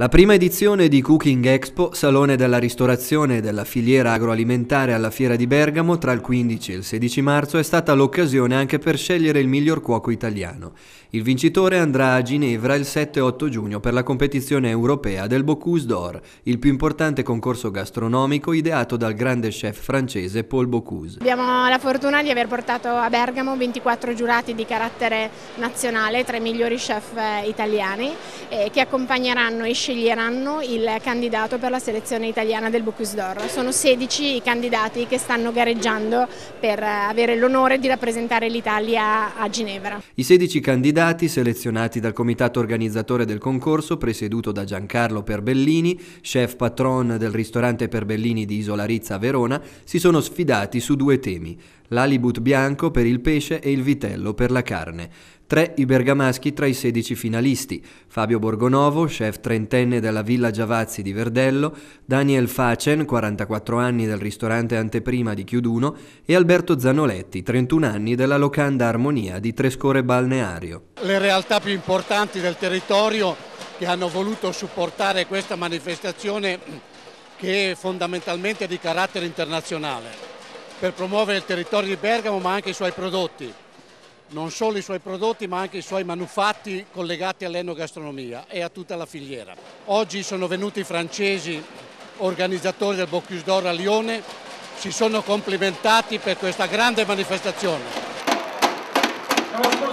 La prima edizione di Cooking Expo, salone della ristorazione e della filiera agroalimentare alla Fiera di Bergamo tra il 15 e il 16 marzo è stata l'occasione anche per scegliere il miglior cuoco italiano. Il vincitore andrà a Ginevra il 7-8 giugno per la competizione europea del Bocuse d'Or, il più importante concorso gastronomico ideato dal grande chef francese Paul Bocuse. Abbiamo la fortuna di aver portato a Bergamo 24 giurati di carattere nazionale tra i migliori chef eh, italiani eh, che accompagneranno i chef sceglieranno il candidato per la selezione italiana del Bocuse d'Or. Sono 16 i candidati che stanno gareggiando per eh, avere l'onore di rappresentare l'Italia a Ginevra. I 16 candidati selezionati dal comitato organizzatore del concorso, presieduto da Giancarlo Perbellini, chef patron del ristorante Perbellini di Isola Rizza a Verona, si sono sfidati su due temi, l'alibut bianco per il pesce e il vitello per la carne. Tre i bergamaschi tra i 16 finalisti, Fabio Borgonovo, chef trentenne della Villa Giavazzi di Verdello, Daniel Facen, 44 anni del ristorante Anteprima di Chiuduno e Alberto Zanoletti, 31 anni della locanda Armonia di Trescore Balneario. Le realtà più importanti del territorio che hanno voluto supportare questa manifestazione che è fondamentalmente di carattere internazionale per promuovere il territorio di Bergamo ma anche i suoi prodotti non solo i suoi prodotti ma anche i suoi manufatti collegati all'enogastronomia e a tutta la filiera. Oggi sono venuti i francesi organizzatori del Bocuse d'Or a Lione, si sono complimentati per questa grande manifestazione.